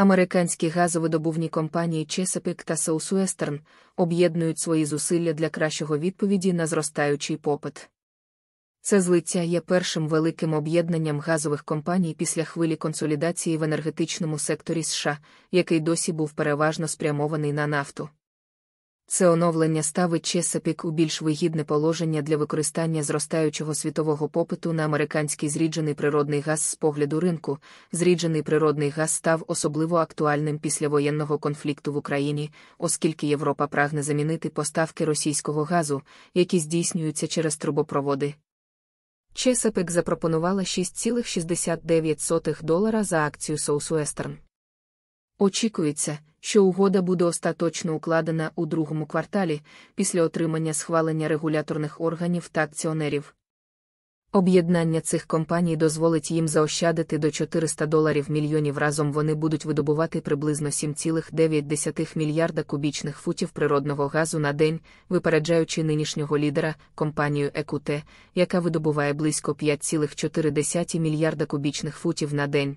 Американські газовидобувні компанії Chesapeake та Southwestern об'єднують свої зусилля для кращого відповіді на зростаючий попит. Це злиття є першим великим об'єднанням газових компаній після хвилі консолідації в енергетичному секторі США, який досі був переважно спрямований на нафту. Це оновлення ставить Чесапік у більш вигідне положення для використання зростаючого світового попиту на американський зріджений природний газ з погляду ринку. Зріджений природний газ став особливо актуальним після воєнного конфлікту в Україні, оскільки Європа прагне замінити поставки російського газу, які здійснюються через трубопроводи. Чесапік запропонувала 6,69 долара за акцію Соусуестерн. Очікується що угода буде остаточно укладена у другому кварталі після отримання схвалення регуляторних органів та акціонерів. Об'єднання цих компаній дозволить їм заощадити до 400 доларів мільйонів разом вони будуть видобувати приблизно 7,9 мільярда кубічних футів природного газу на день, випереджаючи нинішнього лідера компанію Екуте, яка видобуває близько 5,4 мільярда кубічних футів на день.